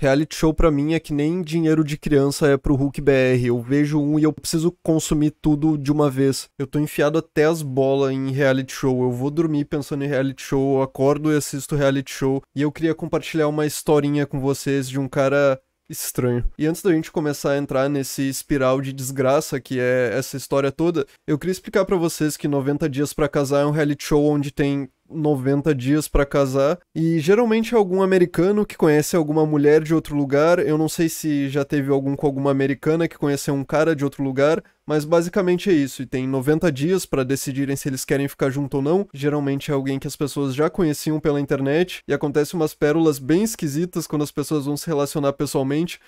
Reality show para mim é que nem dinheiro de criança é pro Hulk BR. Eu vejo um e eu preciso consumir tudo de uma vez. Eu tô enfiado até as bolas em reality show. Eu vou dormir pensando em reality show, eu acordo e assisto reality show. E eu queria compartilhar uma historinha com vocês de um cara estranho. E antes da gente começar a entrar nesse espiral de desgraça que é essa história toda, eu queria explicar para vocês que 90 dias para casar é um reality show onde tem 90 dias para casar. E geralmente é algum americano que conhece alguma mulher de outro lugar. Eu não sei se já teve algum com alguma americana que conheceu um cara de outro lugar, mas basicamente é isso. E tem 90 dias para decidirem se eles querem ficar junto ou não. Geralmente é alguém que as pessoas já conheciam pela internet. E acontece umas pérolas bem esquisitas quando as pessoas vão se relacionar pessoalmente.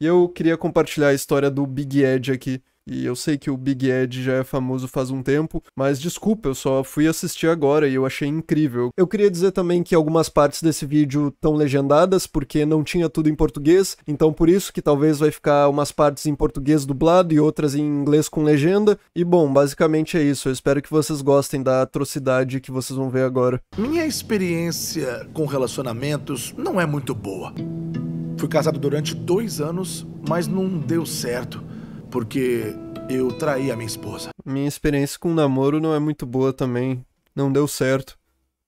E eu queria compartilhar a história do Big Ed aqui. E eu sei que o Big Ed já é famoso faz um tempo, mas desculpa, eu só fui assistir agora e eu achei incrível. Eu queria dizer também que algumas partes desse vídeo estão legendadas porque não tinha tudo em português, então por isso que talvez vai ficar umas partes em português dublado e outras em inglês com legenda. E bom, basicamente é isso. Eu espero que vocês gostem da atrocidade que vocês vão ver agora. Minha experiência com relacionamentos não é muito boa. Fui casado durante dois anos, mas não deu certo porque eu traí a minha esposa. Minha experiência com o namoro não é muito boa também. Não deu certo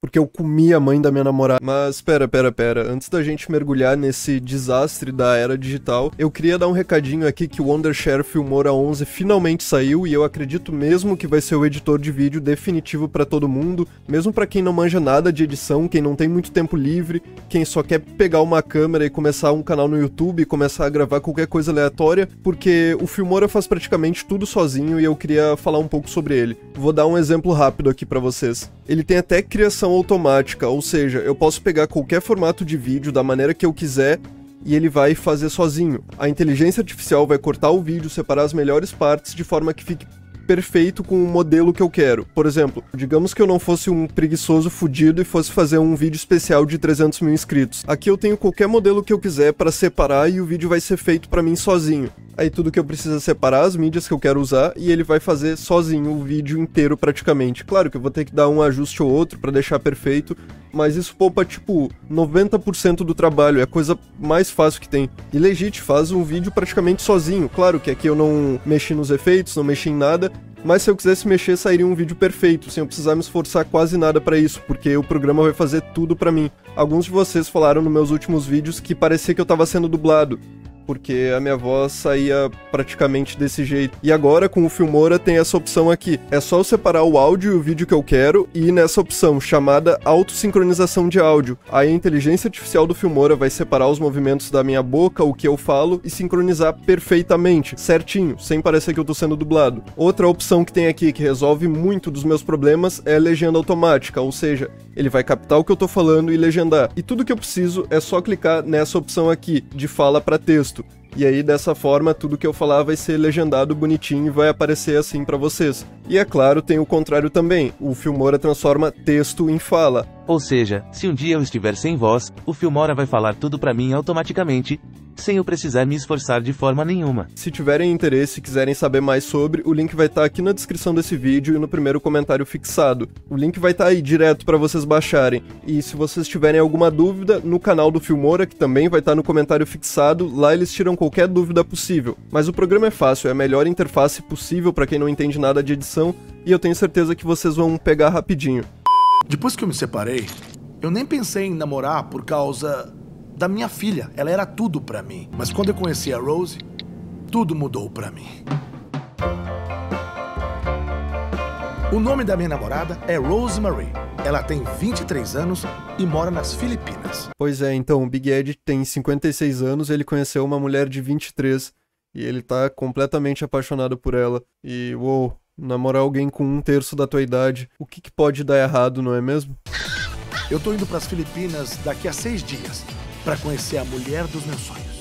porque eu comi a mãe da minha namorada. Mas pera, pera, pera, antes da gente mergulhar nesse desastre da era digital, eu queria dar um recadinho aqui que o Wondershare Filmora 11 finalmente saiu e eu acredito mesmo que vai ser o editor de vídeo definitivo para todo mundo, mesmo para quem não manja nada de edição, quem não tem muito tempo livre, quem só quer pegar uma câmera e começar um canal no YouTube, começar a gravar qualquer coisa aleatória, porque o Filmora faz praticamente tudo sozinho e eu queria falar um pouco sobre ele. Vou dar um exemplo rápido aqui para vocês. Ele tem até criação automática, ou seja, eu posso pegar qualquer formato de vídeo da maneira que eu quiser e ele vai fazer sozinho. A inteligência artificial vai cortar o vídeo, separar as melhores partes de forma que fique perfeito com o modelo que eu quero. Por exemplo, digamos que eu não fosse um preguiçoso fudido e fosse fazer um vídeo especial de 300 mil inscritos. Aqui eu tenho qualquer modelo que eu quiser para separar e o vídeo vai ser feito para mim sozinho. Aí tudo que eu preciso é separar as mídias que eu quero usar e ele vai fazer sozinho o vídeo inteiro praticamente. Claro que eu vou ter que dar um ajuste ou outro para deixar perfeito, mas isso poupa, tipo, 90% do trabalho, é a coisa mais fácil que tem. E Legit faz um vídeo praticamente sozinho, claro que aqui eu não mexi nos efeitos, não mexi em nada, mas se eu quisesse mexer, sairia um vídeo perfeito, sem eu precisar me esforçar quase nada para isso, porque o programa vai fazer tudo para mim. Alguns de vocês falaram nos meus últimos vídeos que parecia que eu tava sendo dublado porque a minha voz saía praticamente desse jeito. E agora com o Filmora tem essa opção aqui. É só eu separar o áudio e o vídeo que eu quero e ir nessa opção chamada autossincronização de áudio. Aí a inteligência artificial do Filmora vai separar os movimentos da minha boca, o que eu falo e sincronizar perfeitamente, certinho, sem parecer que eu tô sendo dublado. Outra opção que tem aqui que resolve muito dos meus problemas é legenda automática, ou seja, ele vai captar o que eu tô falando e legendar. E tudo que eu preciso é só clicar nessa opção aqui de fala para texto e aí, dessa forma, tudo que eu falar vai ser legendado bonitinho e vai aparecer assim para vocês. E é claro, tem o contrário também. O Filmora transforma texto em fala. Ou seja, se um dia eu estiver sem voz, o Filmora vai falar tudo para mim automaticamente, sem eu precisar me esforçar de forma nenhuma. Se tiverem interesse e quiserem saber mais sobre, o link vai estar tá aqui na descrição desse vídeo e no primeiro comentário fixado. O link vai estar tá aí direto para vocês baixarem. E se vocês tiverem alguma dúvida, no canal do Filmora, que também vai estar tá no comentário fixado, lá eles tiram qualquer dúvida possível. Mas o programa é fácil, é a melhor interface possível para quem não entende nada de edição, e eu tenho certeza que vocês vão pegar rapidinho. Depois que eu me separei, eu nem pensei em namorar por causa da minha filha. Ela era tudo para mim. Mas quando eu conheci a Rose, tudo mudou para mim. O nome da minha namorada é Rosemary. Ela tem 23 anos e mora nas Filipinas. Pois é, então o Big Ed tem 56 anos, ele conheceu uma mulher de 23 e ele tá completamente apaixonado por ela. E uou, namorar alguém com um terço da tua idade, o que, que pode dar errado, não é mesmo? Eu tô indo para as Filipinas daqui a seis dias para conhecer a mulher dos meus sonhos.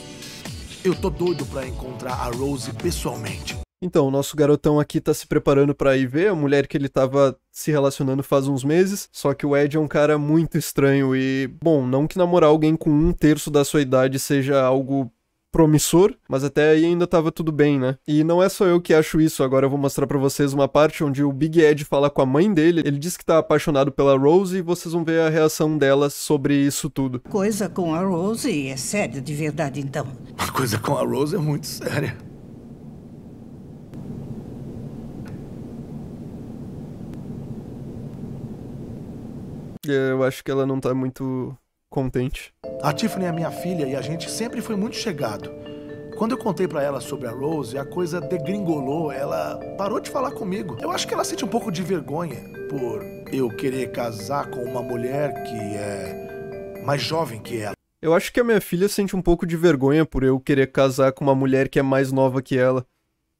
Eu tô doido para encontrar a Rose pessoalmente. Então, o nosso garotão aqui tá se preparando para ir ver a mulher que ele tava se relacionando faz uns meses, só que o Ed é um cara muito estranho e, bom, não que namorar alguém com um terço da sua idade seja algo promissor, mas até aí ainda tava tudo bem, né? E não é só eu que acho isso, agora eu vou mostrar para vocês uma parte onde o Big Ed fala com a mãe dele, ele diz que tá apaixonado pela Rose e vocês vão ver a reação dela sobre isso tudo. Coisa com a Rose é séria de verdade então. A coisa com a Rose é muito séria. É, eu acho que ela não tá muito contente. A Tiffany é minha filha e a gente sempre foi muito chegado. Quando eu contei para ela sobre a Rose, a coisa degringolou, ela parou de falar comigo. Eu acho que ela sente um pouco de vergonha por eu querer casar com uma mulher que é mais jovem que ela. Eu acho que a minha filha sente um pouco de vergonha por eu querer casar com uma mulher que é mais nova que ela.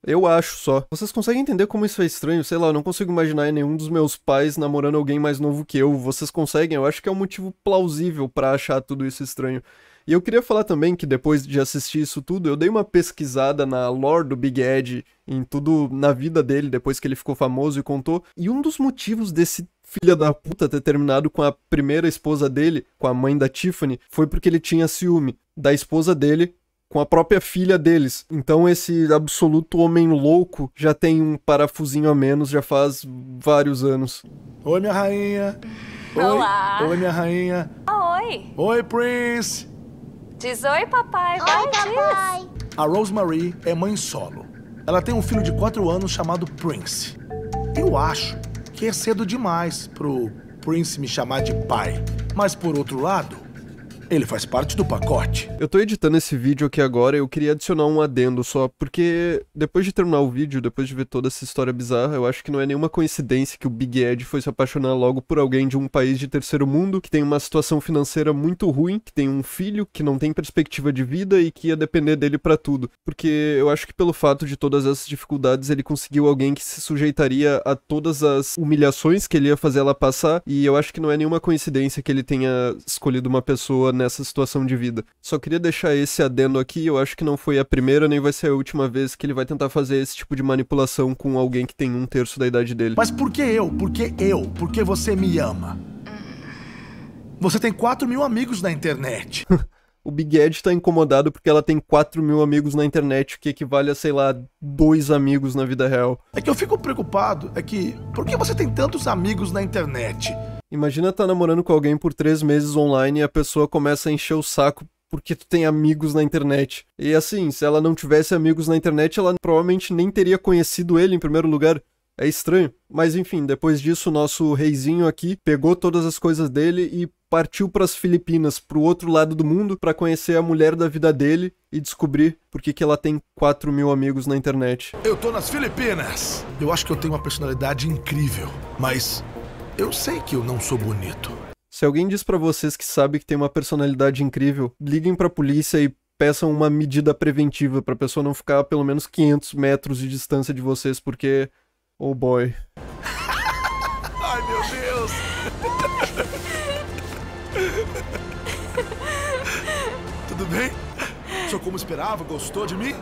Eu acho só. Vocês conseguem entender como isso é estranho? Sei lá, eu não consigo imaginar nenhum dos meus pais namorando alguém mais novo que eu. Vocês conseguem? Eu acho que é um motivo plausível para achar tudo isso estranho. E eu queria falar também que depois de assistir isso tudo, eu dei uma pesquisada na lore do Big Ed, em tudo na vida dele, depois que ele ficou famoso e contou. E um dos motivos desse filho da puta ter terminado com a primeira esposa dele, com a mãe da Tiffany, foi porque ele tinha ciúme da esposa dele com a própria filha deles. Então esse absoluto homem louco já tem um parafusinho a menos já faz vários anos. Oi, minha rainha. Oi. Olá. Oi, minha rainha. Ah, oi. Oi, Prince. Diz oi, papai. Vai, oi, papai. Diz. A Rosemary é mãe solo. Ela tem um filho de 4 anos chamado Prince. Eu acho que é cedo demais pro Prince me chamar de pai. Mas por outro lado, ele faz parte do pacote. Eu tô editando esse vídeo aqui agora, eu queria adicionar um adendo só, porque depois de terminar o vídeo, depois de ver toda essa história bizarra, eu acho que não é nenhuma coincidência que o Big Ed foi se apaixonar logo por alguém de um país de terceiro mundo, que tem uma situação financeira muito ruim, que tem um filho, que não tem perspectiva de vida e que ia depender dele para tudo. Porque eu acho que pelo fato de todas essas dificuldades, ele conseguiu alguém que se sujeitaria a todas as humilhações que ele ia fazer ela passar, e eu acho que não é nenhuma coincidência que ele tenha escolhido uma pessoa nessa situação de vida. Só queria deixar esse adendo aqui, eu acho que não foi a primeira nem vai ser a última vez que ele vai tentar fazer esse tipo de manipulação com alguém que tem um terço da idade dele. Mas por que eu? Por que eu? Por que você me ama? Você tem 4 mil amigos na internet. o Big Ed tá incomodado porque ela tem 4 mil amigos na internet, que equivale a, sei lá, dois amigos na vida real. É que eu fico preocupado, é que por que você tem tantos amigos na internet? Imagina tá namorando com alguém por três meses online e a pessoa começa a encher o saco porque tu tem amigos na internet. E assim, se ela não tivesse amigos na internet, ela provavelmente nem teria conhecido ele em primeiro lugar. É estranho. Mas enfim, depois disso, nosso reizinho aqui pegou todas as coisas dele e partiu para as Filipinas, para o outro lado do mundo, para conhecer a mulher da vida dele e descobrir por que, que ela tem 4 mil amigos na internet. Eu tô nas Filipinas! Eu acho que eu tenho uma personalidade incrível, mas eu sei que eu não sou bonito. Se alguém diz para vocês que sabe que tem uma personalidade incrível, liguem para a polícia e peçam uma medida preventiva para a pessoa não ficar a pelo menos 500 metros de distância de vocês, porque oh boy. Ai meu Deus. Tudo bem? Só como esperava, gostou de mim?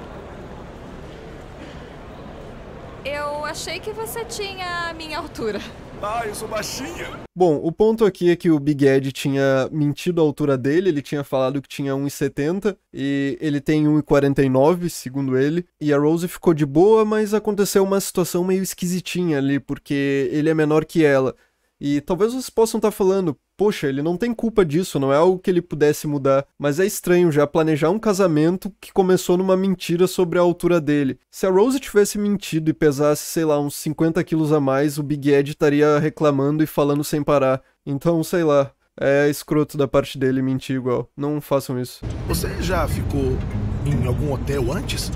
Eu achei que você tinha a minha altura. Ah, eu sou baixinha. Bom, o ponto aqui é que o Big Ed tinha mentido a altura dele, ele tinha falado que tinha 1,70 e ele tem 1,49, segundo ele. E a Rose ficou de boa, mas aconteceu uma situação meio esquisitinha ali, porque ele é menor que ela. E talvez vocês possam estar tá falando, poxa, ele não tem culpa disso, não é algo que ele pudesse mudar. Mas é estranho já planejar um casamento que começou numa mentira sobre a altura dele. Se a Rose tivesse mentido e pesasse, sei lá, uns 50 quilos a mais, o Big Ed estaria reclamando e falando sem parar. Então, sei lá, é escroto da parte dele mentir igual. Não façam isso. Você já ficou em algum hotel antes?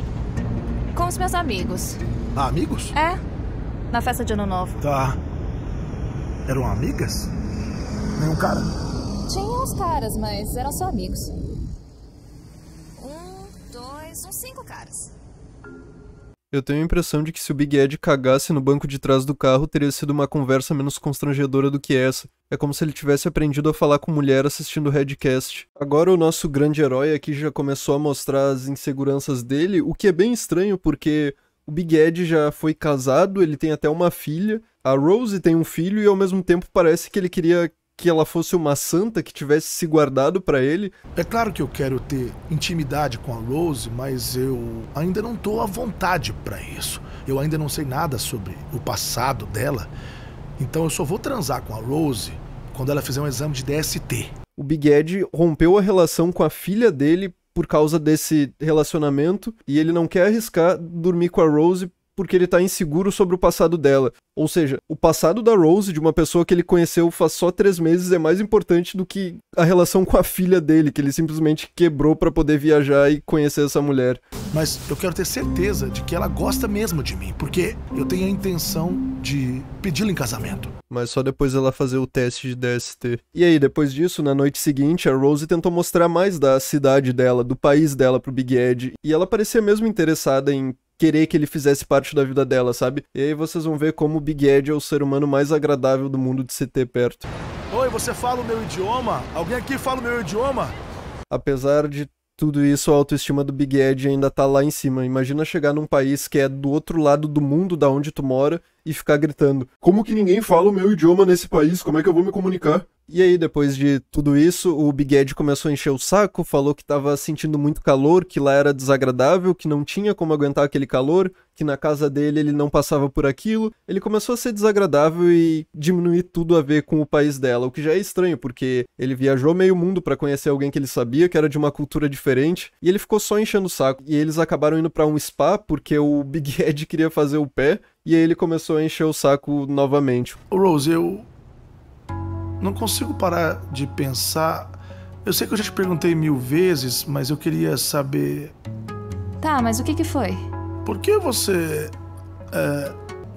Com os meus amigos. Ah, amigos? É. Na festa de Ano Novo. Tá. Eram amigas? Nenhum cara? Tinha uns caras, mas eram só amigos. Um, dois, uns cinco caras. Eu tenho a impressão de que se o Big Ed cagasse no banco de trás do carro, teria sido uma conversa menos constrangedora do que essa. É como se ele tivesse aprendido a falar com mulher assistindo o Redcast. Agora o nosso grande herói aqui já começou a mostrar as inseguranças dele, o que é bem estranho porque o Big Ed já foi casado, ele tem até uma filha, a Rose tem um filho e ao mesmo tempo parece que ele queria que ela fosse uma santa que tivesse se guardado para ele? É claro que eu quero ter intimidade com a Rose, mas eu ainda não estou à vontade para isso. Eu ainda não sei nada sobre o passado dela. Então eu só vou transar com a Rose quando ela fizer um exame de DST. O Big Ed rompeu a relação com a filha dele por causa desse relacionamento e ele não quer arriscar dormir com a Rose porque ele tá inseguro sobre o passado dela. Ou seja, o passado da Rose, de uma pessoa que ele conheceu faz só três meses, é mais importante do que a relação com a filha dele, que ele simplesmente quebrou para poder viajar e conhecer essa mulher. Mas eu quero ter certeza de que ela gosta mesmo de mim, porque eu tenho a intenção de pedi-la em casamento. Mas só depois ela fazer o teste de DST. E aí, depois disso, na noite seguinte, a Rose tentou mostrar mais da cidade dela, do país dela pro Big Ed, e ela parecia mesmo interessada em querer que ele fizesse parte da vida dela, sabe? E aí vocês vão ver como o Big Ed é o ser humano mais agradável do mundo de se ter perto. Oi, você fala o meu idioma? Alguém aqui fala o meu idioma? Apesar de tudo isso, a autoestima do Big Ed ainda tá lá em cima. Imagina chegar num país que é do outro lado do mundo da onde tu mora e ficar gritando: Como que ninguém fala o meu idioma nesse país? Como é que eu vou me comunicar? E aí, depois de tudo isso, o Big Ed começou a encher o saco, falou que estava sentindo muito calor, que lá era desagradável, que não tinha como aguentar aquele calor, que na casa dele ele não passava por aquilo. Ele começou a ser desagradável e diminuir tudo a ver com o país dela, o que já é estranho, porque ele viajou meio mundo para conhecer alguém que ele sabia que era de uma cultura diferente, e ele ficou só enchendo o saco. E eles acabaram indo para um spa porque o Big Ed queria fazer o pé, e aí ele começou a encher o saco novamente. Rose, eu não consigo parar de pensar. Eu sei que eu já te perguntei mil vezes, mas eu queria saber. Tá, mas o que que foi? Por que você. É,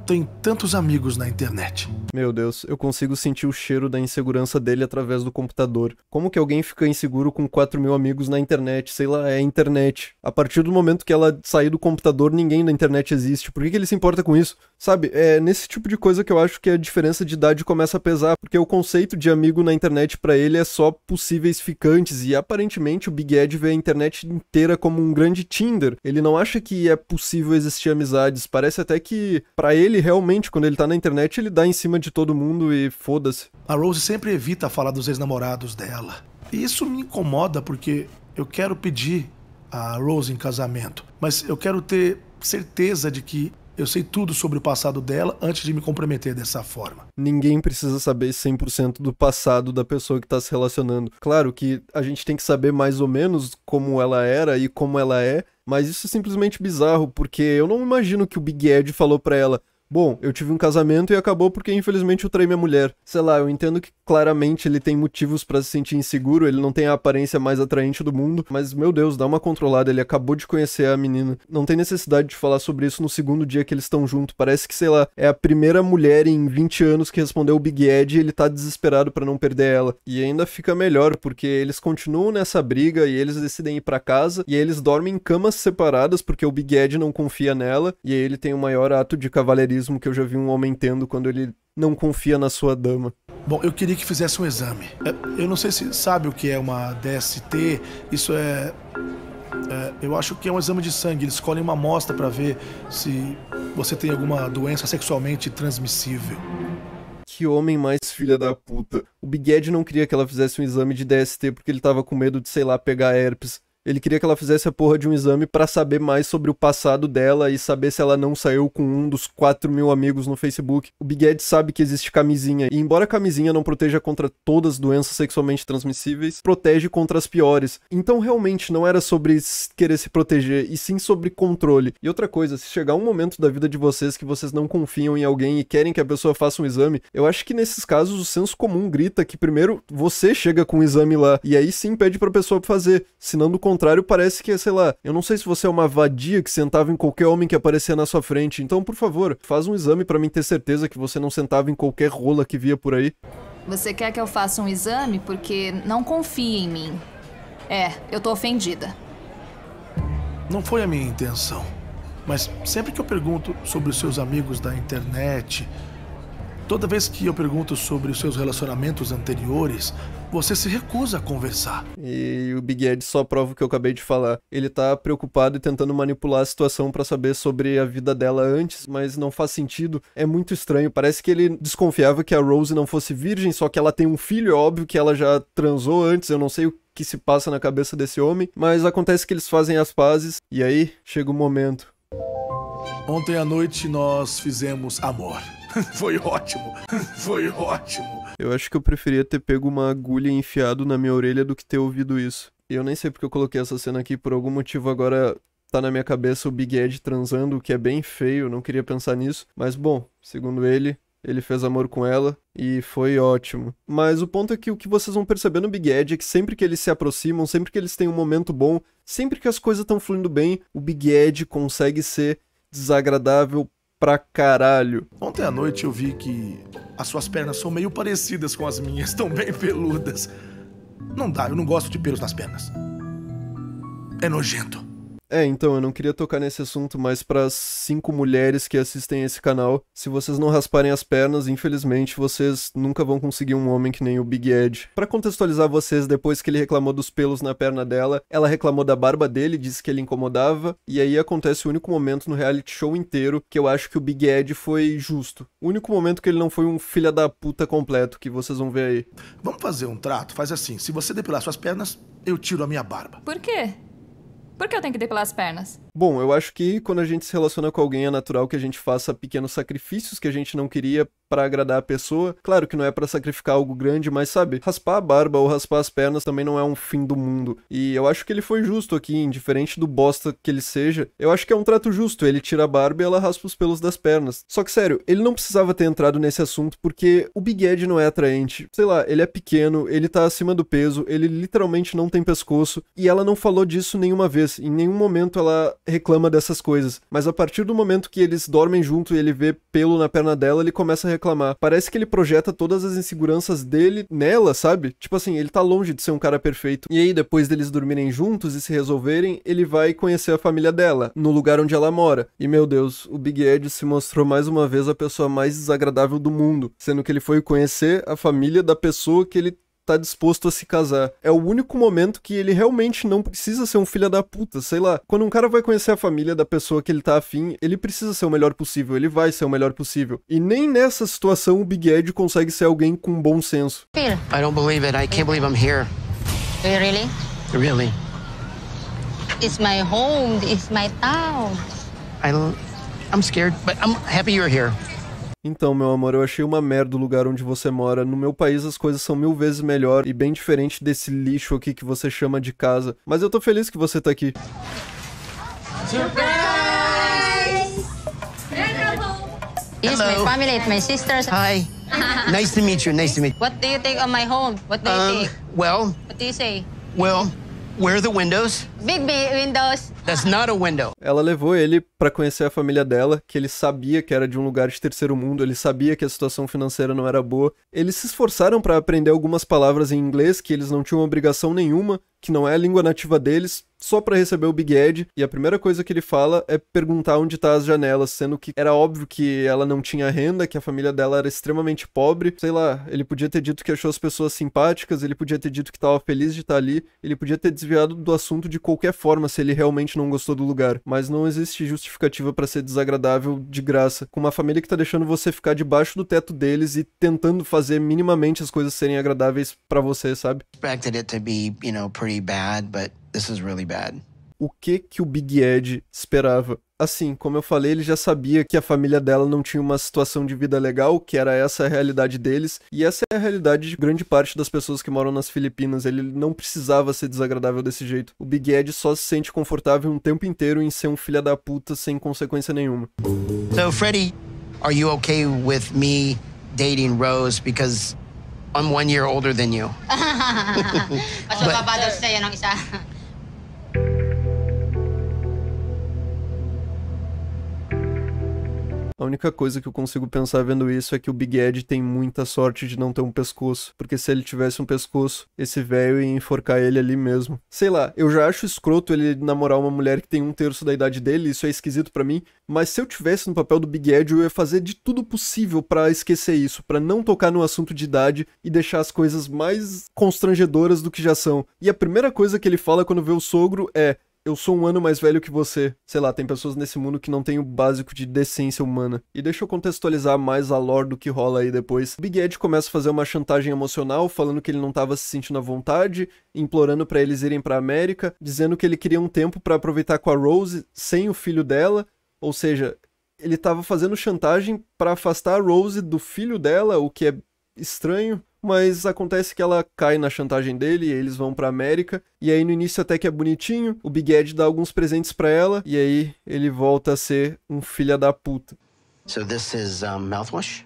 tem tantos amigos na internet. Meu Deus, eu consigo sentir o cheiro da insegurança dele através do computador. Como que alguém fica inseguro com 4 mil amigos na internet? Sei lá, é a internet. A partir do momento que ela sair do computador, ninguém na internet existe. Por que, que ele se importa com isso? Sabe, é nesse tipo de coisa que eu acho que a diferença de idade começa a pesar, porque o conceito de amigo na internet para ele é só possíveis ficantes, e aparentemente o Big Ed vê a internet inteira como um grande Tinder. Ele não acha que é possível existir amizades, parece até que para ele ele realmente, quando ele tá na internet, ele dá em cima de todo mundo e foda-se. A Rose sempre evita falar dos ex-namorados dela. E isso me incomoda porque eu quero pedir a Rose em casamento, mas eu quero ter certeza de que eu sei tudo sobre o passado dela antes de me comprometer dessa forma. Ninguém precisa saber 100% do passado da pessoa que está se relacionando. Claro que a gente tem que saber mais ou menos como ela era e como ela é, mas isso é simplesmente bizarro, porque eu não imagino que o Big Ed falou para ela: Bom, eu tive um casamento e acabou porque infelizmente eu traí minha mulher. Sei lá, eu entendo que claramente ele tem motivos para se sentir inseguro, ele não tem a aparência mais atraente do mundo, mas meu Deus, dá uma controlada, ele acabou de conhecer a menina. Não tem necessidade de falar sobre isso no segundo dia que eles estão juntos. Parece que, sei lá, é a primeira mulher em 20 anos que respondeu o Big Ed e ele tá desesperado para não perder ela. E ainda fica melhor porque eles continuam nessa briga e eles decidem ir para casa e eles dormem em camas separadas porque o Big Ed não confia nela e ele tem o maior ato de cavalaria que eu já vi um homem tendo quando ele não confia na sua dama. Bom, eu queria que fizesse um exame. É, eu não sei se sabe o que é uma DST. Isso é. é eu acho que é um exame de sangue. Eles escolhem uma amostra para ver se você tem alguma doença sexualmente transmissível. Que homem mais filha da puta. O Big Ed não queria que ela fizesse um exame de DST porque ele tava com medo de, sei lá, pegar herpes. Ele queria que ela fizesse a porra de um exame para saber mais sobre o passado dela e saber se ela não saiu com um dos 4 mil amigos no Facebook. O Big Ed sabe que existe camisinha, e embora a camisinha não proteja contra todas as doenças sexualmente transmissíveis, protege contra as piores. Então realmente não era sobre querer se proteger, e sim sobre controle. E outra coisa, se chegar um momento da vida de vocês que vocês não confiam em alguém e querem que a pessoa faça um exame, eu acho que nesses casos o senso comum grita que primeiro você chega com o um exame lá, e aí sim pede pra pessoa fazer, senão do contrário contrário, parece que, é, sei lá, eu não sei se você é uma vadia que sentava em qualquer homem que aparecia na sua frente. Então, por favor, faz um exame para mim ter certeza que você não sentava em qualquer rola que via por aí. Você quer que eu faça um exame porque não confia em mim. É, eu tô ofendida. Não foi a minha intenção. Mas sempre que eu pergunto sobre os seus amigos da internet, toda vez que eu pergunto sobre os seus relacionamentos anteriores, você se recusa a conversar. E o Big Ed só prova o que eu acabei de falar. Ele tá preocupado e tentando manipular a situação para saber sobre a vida dela antes, mas não faz sentido. É muito estranho. Parece que ele desconfiava que a Rose não fosse virgem, só que ela tem um filho, é óbvio que ela já transou antes, eu não sei o que se passa na cabeça desse homem, mas acontece que eles fazem as pazes e aí chega o momento. Ontem à noite nós fizemos amor. Foi ótimo. Foi ótimo. Eu acho que eu preferia ter pego uma agulha e enfiado na minha orelha do que ter ouvido isso. E eu nem sei porque eu coloquei essa cena aqui, por algum motivo agora tá na minha cabeça o Big Ed transando, o que é bem feio, não queria pensar nisso. Mas bom, segundo ele, ele fez amor com ela e foi ótimo. Mas o ponto é que o que vocês vão perceber no Big Ed é que sempre que eles se aproximam, sempre que eles têm um momento bom, sempre que as coisas estão fluindo bem, o Big Ed consegue ser desagradável pra caralho. Ontem à noite eu vi que as suas pernas são meio parecidas com as minhas, estão bem peludas. Não dá, eu não gosto de pelos nas pernas. É nojento. É, então, eu não queria tocar nesse assunto, mas para as cinco mulheres que assistem esse canal, se vocês não rasparem as pernas, infelizmente, vocês nunca vão conseguir um homem que nem o Big Ed. Para contextualizar vocês, depois que ele reclamou dos pelos na perna dela, ela reclamou da barba dele, disse que ele incomodava, e aí acontece o único momento no reality show inteiro que eu acho que o Big Ed foi justo. O único momento que ele não foi um filha da puta completo, que vocês vão ver aí. Vamos fazer um trato? Faz assim, se você depilar suas pernas, eu tiro a minha barba. Por quê? Por que eu tenho que depilar as pernas? Bom, eu acho que quando a gente se relaciona com alguém é natural que a gente faça pequenos sacrifícios que a gente não queria para agradar a pessoa. Claro que não é para sacrificar algo grande, mas sabe, raspar a barba ou raspar as pernas também não é um fim do mundo. E eu acho que ele foi justo aqui, indiferente do bosta que ele seja. Eu acho que é um trato justo. Ele tira a barba e ela raspa os pelos das pernas. Só que sério, ele não precisava ter entrado nesse assunto porque o Big Ed não é atraente. Sei lá, ele é pequeno, ele tá acima do peso, ele literalmente não tem pescoço e ela não falou disso nenhuma vez. Em nenhum momento ela reclama dessas coisas. Mas a partir do momento que eles dormem junto e ele vê pelo na perna dela, ele começa a reclamar. Parece que ele projeta todas as inseguranças dele nela, sabe? Tipo assim, ele tá longe de ser um cara perfeito. E aí, depois deles dormirem juntos e se resolverem, ele vai conhecer a família dela, no lugar onde ela mora. E meu Deus, o Big Ed se mostrou mais uma vez a pessoa mais desagradável do mundo, sendo que ele foi conhecer a família da pessoa que ele tá disposto a se casar. É o único momento que ele realmente não precisa ser um filho da puta, sei lá. Quando um cara vai conhecer a família da pessoa que ele tá afim, ele precisa ser o melhor possível, ele vai ser o melhor possível. E nem nessa situação o Big Ed consegue ser alguém com bom senso. I don't believe it. I can't believe I'm here. You really? Really? It's my home, it's my town. I I'm scared, but I'm happy you're here. Então, meu amor, eu achei uma merda o lugar onde você mora. No meu país as coisas são mil vezes melhor e bem diferente desse lixo aqui que você chama de casa. Mas eu tô feliz que você tá aqui. Surprise! Yes, my family, my sisters. Hi. nice to meet you. Nice to meet you. What do you think of my home? What do you think? Well. What do you say? Well. Where are the windows? Big windows. That's not a window. Ela levou ele para conhecer a família dela, que ele sabia que era de um lugar de terceiro mundo, ele sabia que a situação financeira não era boa. Eles se esforçaram para aprender algumas palavras em inglês que eles não tinham obrigação nenhuma, que não é a língua nativa deles, só para receber o Big Ed, e a primeira coisa que ele fala é perguntar onde tá as janelas, sendo que era óbvio que ela não tinha renda, que a família dela era extremamente pobre. Sei lá, ele podia ter dito que achou as pessoas simpáticas, ele podia ter dito que estava feliz de estar tá ali, ele podia ter desviado do assunto de qualquer forma se ele realmente não gostou do lugar, mas não existe justificativa para ser desagradável de graça com uma família que tá deixando você ficar debaixo do teto deles e tentando fazer minimamente as coisas serem agradáveis para você, sabe? Expected it to be, you know, pretty bad, but this is really bad. O que que o Big Ed esperava? Assim, como eu falei, ele já sabia que a família dela não tinha uma situação de vida legal, que era essa a realidade deles, e essa é a realidade de grande parte das pessoas que moram nas Filipinas. Ele não precisava ser desagradável desse jeito. O Big Ed só se sente confortável um tempo inteiro em ser um filho da puta sem consequência nenhuma. So, Freddy, are you okay with me dating Rose because I'm one year older than you. Mas mababa daw sa'yo ng isa. A única coisa que eu consigo pensar vendo isso é que o Big Ed tem muita sorte de não ter um pescoço, porque se ele tivesse um pescoço, esse velho ia enforcar ele ali mesmo. Sei lá, eu já acho escroto ele namorar uma mulher que tem um terço da idade dele, isso é esquisito para mim, mas se eu tivesse no papel do Big Ed, eu ia fazer de tudo possível para esquecer isso, para não tocar no assunto de idade e deixar as coisas mais constrangedoras do que já são. E a primeira coisa que ele fala quando vê o sogro é: eu sou um ano mais velho que você. Sei lá, tem pessoas nesse mundo que não têm o básico de decência humana. E deixa eu contextualizar mais a lore do que rola aí depois. Big Ed começa a fazer uma chantagem emocional, falando que ele não estava se sentindo à vontade, implorando para eles irem para América, dizendo que ele queria um tempo para aproveitar com a Rose sem o filho dela, ou seja, ele estava fazendo chantagem para afastar a Rose do filho dela, o que é estranho mas acontece que ela cai na chantagem dele, e eles vão para América, e aí no início até que é bonitinho, o Big Ed dá alguns presentes para ela, e aí ele volta a ser um filha da puta. So this is um, mouthwash,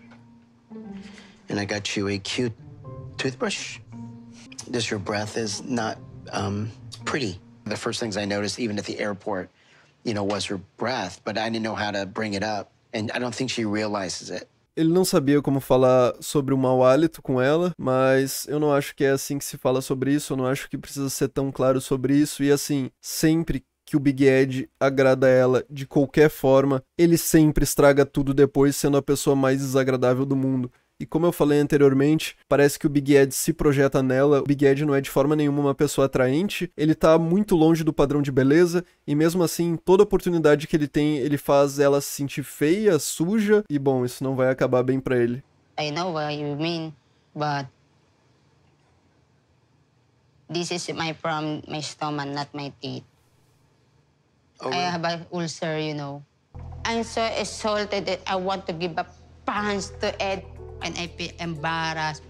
and I got you a cute toothbrush. This your breath is not um, pretty. The first things I noticed, even at the airport, you know, was her breath, but I didn't know how to bring it up, and I don't think she realizes it. Ele não sabia como falar sobre o mau hálito com ela, mas eu não acho que é assim que se fala sobre isso, eu não acho que precisa ser tão claro sobre isso, e assim, sempre que o Big Ed agrada ela de qualquer forma, ele sempre estraga tudo depois, sendo a pessoa mais desagradável do mundo. E como eu falei anteriormente, parece que o Big Ed se projeta nela. O Big Ed não é de forma nenhuma uma pessoa atraente, ele tá muito longe do padrão de beleza, e mesmo assim, toda oportunidade que ele tem, ele faz ela se sentir feia, suja, e bom, isso não vai acabar bem para ele. I know what you mean, but this is my problem, my stomach, not my teeth. Okay. Oh, I have an ulcer, you know. I'm so exalted that I want to give up pants to Ed and I feel embarrassed.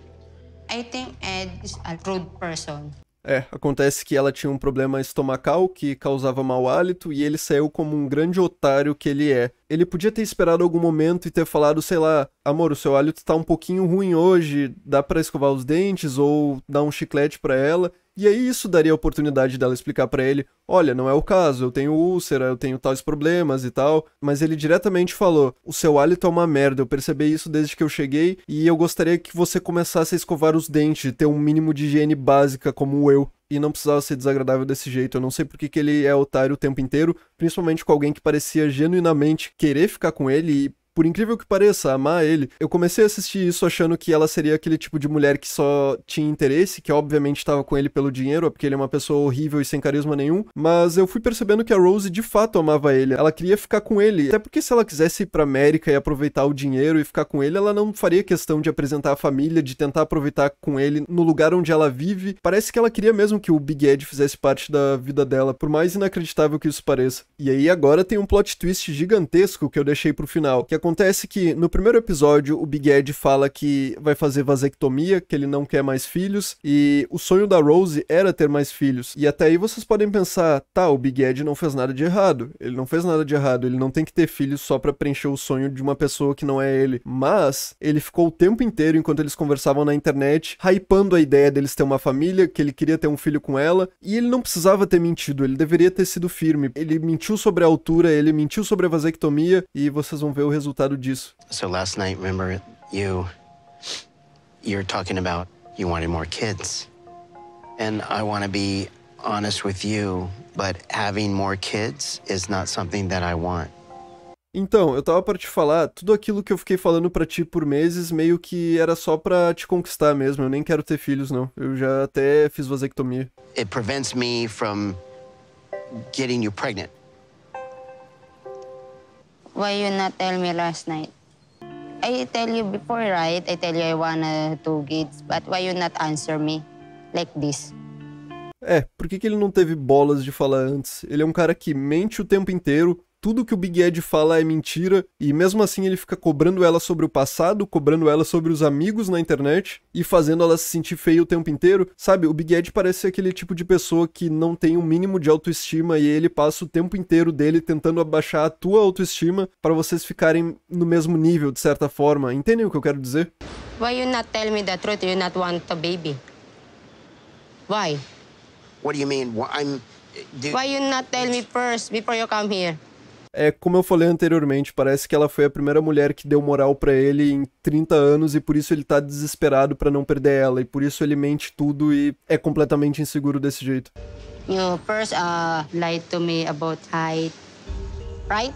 I think Ed is a rude person. É, acontece que ela tinha um problema estomacal que causava mau hálito e ele saiu como um grande otário que ele é. Ele podia ter esperado algum momento e ter falado, sei lá, amor, o seu hálito tá um pouquinho ruim hoje, dá para escovar os dentes ou dar um chiclete para ela. E aí isso daria a oportunidade dela explicar para ele: olha, não é o caso, eu tenho úlcera, eu tenho tais problemas e tal. Mas ele diretamente falou: o seu hálito é uma merda, eu percebi isso desde que eu cheguei e eu gostaria que você começasse a escovar os dentes, ter um mínimo de higiene básica como eu. E não precisava ser desagradável desse jeito. Eu não sei porque que ele é otário o tempo inteiro, principalmente com alguém que parecia genuinamente querer ficar com ele e por incrível que pareça, amar ele, eu comecei a assistir isso achando que ela seria aquele tipo de mulher que só tinha interesse, que obviamente estava com ele pelo dinheiro, porque ele é uma pessoa horrível e sem carisma nenhum, mas eu fui percebendo que a Rose de fato amava ele. Ela queria ficar com ele, até porque se ela quisesse ir pra América e aproveitar o dinheiro e ficar com ele, ela não faria questão de apresentar a família, de tentar aproveitar com ele no lugar onde ela vive. Parece que ela queria mesmo que o Big Ed fizesse parte da vida dela, por mais inacreditável que isso pareça. E aí agora tem um plot twist gigantesco que eu deixei pro final, que acontece Acontece que no primeiro episódio o Big Ed fala que vai fazer vasectomia, que ele não quer mais filhos, e o sonho da Rose era ter mais filhos. E até aí vocês podem pensar, tá, o Big Ed não fez nada de errado. Ele não fez nada de errado, ele não tem que ter filhos só para preencher o sonho de uma pessoa que não é ele. Mas ele ficou o tempo inteiro enquanto eles conversavam na internet, hypando a ideia deles ter uma família, que ele queria ter um filho com ela, e ele não precisava ter mentido, ele deveria ter sido firme. Ele mentiu sobre a altura, ele mentiu sobre a vasectomia, e vocês vão ver o resultado resultado disso. So last night, remember you you're talking about you wanted more kids. And I want to be honest with you, but having more kids is not something that I want. Então, eu tava para te falar, tudo aquilo que eu fiquei falando para ti por meses meio que era só para te conquistar mesmo. Eu nem quero ter filhos não. Eu já até fiz vasectomia. It prevents me from getting you pregnant. Why you not tell me last night? I tell you before, right? I tell you I wanna two kids, but why you not answer me like this? É, por que, que ele não teve bolas de falar antes? Ele é um cara que mente o tempo inteiro, tudo que o Big Ed fala é mentira, e mesmo assim ele fica cobrando ela sobre o passado, cobrando ela sobre os amigos na internet e fazendo ela se sentir feia o tempo inteiro. Sabe, o Big Ed parece aquele tipo de pessoa que não tem o um mínimo de autoestima e ele passa o tempo inteiro dele tentando abaixar a tua autoestima para vocês ficarem no mesmo nível, de certa forma. Entendem o que eu quero dizer? Why you not tell me the truth? You not want a baby? Why? What do you mean? Why, I'm... Do... Why you not tell me first before you come here? É, como eu falei anteriormente, parece que ela foi a primeira mulher que deu moral para ele em 30 anos e por isso ele tá desesperado para não perder ela e por isso ele mente tudo e é completamente inseguro desse jeito. You first uh, lied to me about height, right?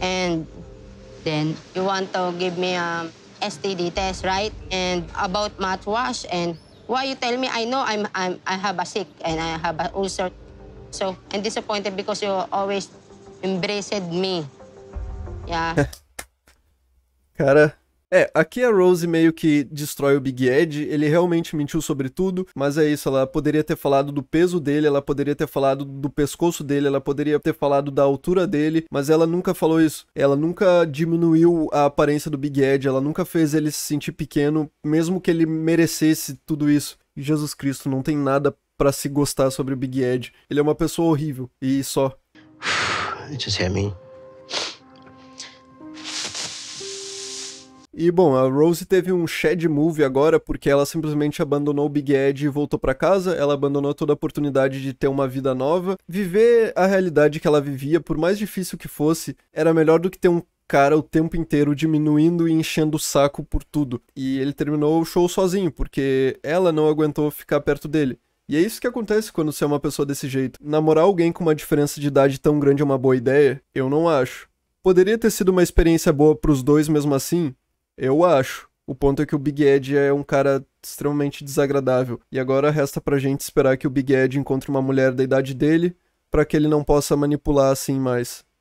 And then you want to give me a STD test, right? And about mouthwash and why you tell me I know I'm, I'm I have a sick and I have an ulcer. So I'm disappointed because you always embraced me. Yeah. Cara, é, aqui a Rose meio que destrói o Big Ed, ele realmente mentiu sobre tudo, mas é isso, ela poderia ter falado do peso dele, ela poderia ter falado do pescoço dele, ela poderia ter falado da altura dele, mas ela nunca falou isso. Ela nunca diminuiu a aparência do Big Ed, ela nunca fez ele se sentir pequeno, mesmo que ele merecesse tudo isso. Jesus Cristo, não tem nada para se gostar sobre o Big Ed. Ele é uma pessoa horrível e só. E bom, a Rose teve um shed move agora porque ela simplesmente abandonou o Big Ed e voltou para casa. Ela abandonou toda a oportunidade de ter uma vida nova. Viver a realidade que ela vivia, por mais difícil que fosse, era melhor do que ter um cara o tempo inteiro diminuindo e enchendo o saco por tudo. E ele terminou o show sozinho porque ela não aguentou ficar perto dele. E é isso que acontece quando você é uma pessoa desse jeito. Namorar alguém com uma diferença de idade tão grande é uma boa ideia? Eu não acho. Poderia ter sido uma experiência boa para os dois mesmo assim? Eu acho. O ponto é que o Big Ed é um cara extremamente desagradável. E agora resta pra gente esperar que o Big Ed encontre uma mulher da idade dele para que ele não possa manipular assim mais.